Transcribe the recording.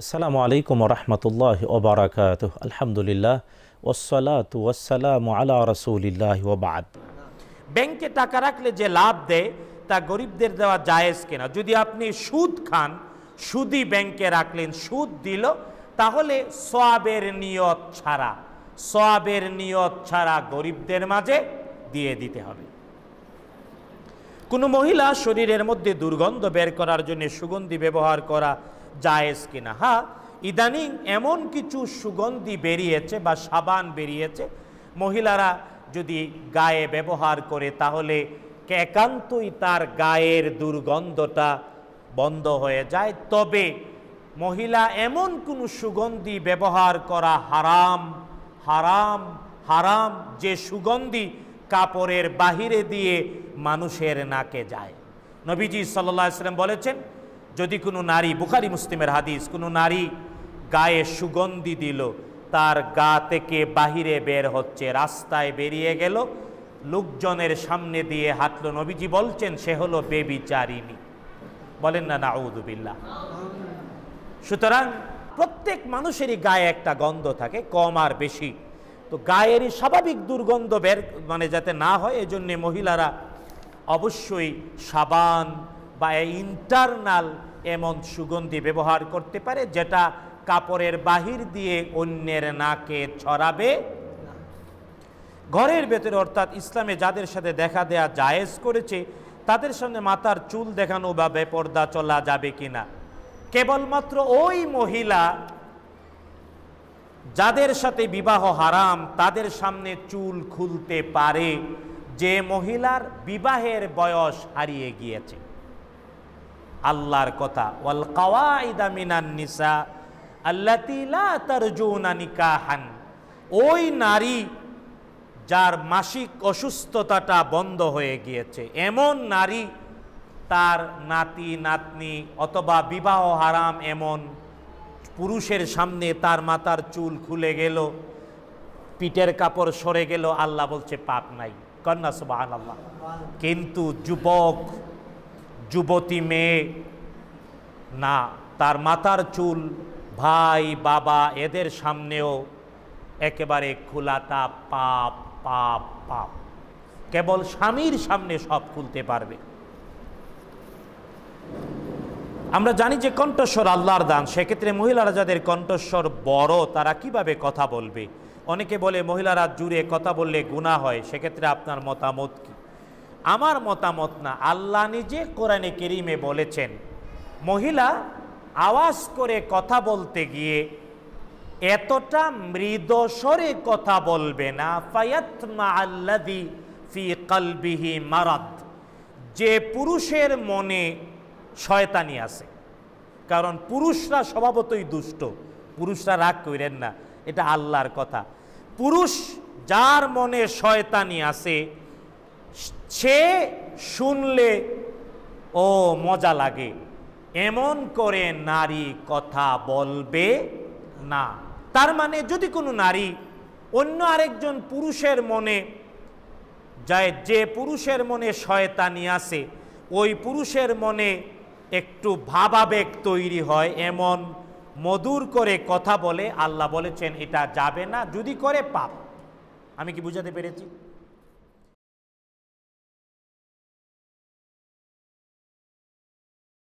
আসসালামু আলাইকুম রহমতুল্লাহ ওবরাকাত আলহামদুলিল্লাহ ওসলাত ওসালাম আলা রসুলিল্লাহ ওবাদ ব্যাংকে টাকা রাখলে যে লাভ দেয় তা গরিবদের দেওয়া জায়েজ কেনা যদি আপনি সুদ খান সুদই ব্যাংকে রাখলেন সুদ দিল তাহলে সোয়াবের নিয়ত ছাড়া সোয়াবের নিয়ত ছাড়া গরিবদের মাঝে দিয়ে দিতে হবে কোনো মহিলা শরীরের মধ্যে দুর্গন্ধ বের করার জন্য সুগন্ধি ব্যবহার করা জায়েজ কিনা হ্যাঁ ইদানিং এমন কিছু সুগন্ধি বেরিয়েছে বা সাবান বেরিয়েছে মহিলারা যদি গায়ে ব্যবহার করে তাহলে একান্তই তার গায়ের দুর্গন্ধটা বন্ধ হয়ে যায় তবে মহিলা এমন কোনো সুগন্ধি ব্যবহার করা হারাম হারাম হারাম যে সুগন্ধি কাপড়ের বাহিরে দিয়ে মানুষের নাকে যায় নবীজি সাল্লা সাল্লাম বলেছেন যদি কোনো নারী বুখারি মুসলিমের হাদিস কোনো নারী গায়ে সুগন্ধি দিল তার গা থেকে বাহিরে বের হচ্ছে রাস্তায় বেরিয়ে গেল লোকজনের সামনে দিয়ে হাঁটল নবীজি বলছেন সে হলো বেবিচারিণী বলেন না না উদুবিল্লা সুতরাং প্রত্যেক মানুষেরই গায়ে একটা গন্ধ থাকে কম আর বেশি তো গায়েরই স্বাভাবিক দুর্গন্ধ বের মানে যাতে না হয় এজন্যে মহিলারা অবশ্যই সাবান বা ইন্টারনাল এমন সুগন্ধি ব্যবহার করতে পারে যেটা কাপড়ের বাহির দিয়ে অন্যের নাকে ছড়াবে ঘরের ভেতরে অর্থাৎ ইসলামে যাদের সাথে দেখা দেয়া জায়েজ করেছে তাদের সামনে মাথার চুল দেখানো বা বেপর্দা চলা যাবে কিনা কেবলমাত্র ওই মহিলা যাদের সাথে বিবাহ হারাম তাদের সামনে চুল খুলতে পারে যে মহিলার বিবাহের বয়স হারিয়ে গিয়েছে আল্লাহর কথা ওয়াল কাওয়াইদা মিনান নিসা আল্লাতি লা তারজুনা নিকাহান ওই নারী যার মাসিক অসুস্থতাটা বন্ধ হয়ে গিয়েছে এমন নারী তার নাতি নাতনি অথবা বিবাহ হারাম এমন পুরুষের সামনে তার মাতার চুল খুলে গেল পিঠের কাপড় সরে গেল আল্লাহ বলছে পাপ নাই কন্যা সুবাহ আল্লাহ কিন্তু যুবক যুবতী মেয়ে না তার মাতার চুল ভাই বাবা এদের সামনেও একেবারে খোলাতা পাপ পাপ পাপ কেবল স্বামীর সামনে সব খুলতে পারবে আমরা জানি যে কণ্ঠস্বর আল্লাহর দান সেক্ষেত্রে মহিলারা যাদের কণ্ঠস্বর বড় তারা কিভাবে কথা বলবে অনেকে বলে মহিলারা জুড়ে কথা বললে গুণা হয় সেক্ষেত্রে আপনার মতামত কি আমার মতামত না আল্লাহ নিজে কোরআনে কেরিমে বলেছেন মহিলা আওয়াজ করে কথা বলতে গিয়ে এতটা মৃদস্বরে কথা বলবে না ফায়াতমা আল্লাদি ফি কালবিহি মারাদ যে পুরুষের মনে শয়তানি আছে কারণ পুরুষরা স্বভাবতই দুষ্ট পুরুষরা রাগ করেন না এটা আল্লাহর কথা পুরুষ যার মনে শয়তানি আছে সে শুনলে ও মজা লাগে এমন করে নারী কথা বলবে না তার মানে যদি কোনো নারী অন্য আরেকজন পুরুষের মনে যায় যে পুরুষের মনে শয়তানি আছে ওই পুরুষের মনে একটু ভাবাবেগ তৈরি হয় এমন মধুর করে কথা বলে আল্লাহ বলেছেন এটা যাবে না যদি করে পাপ আমি কি বুঝাতে পেরেছি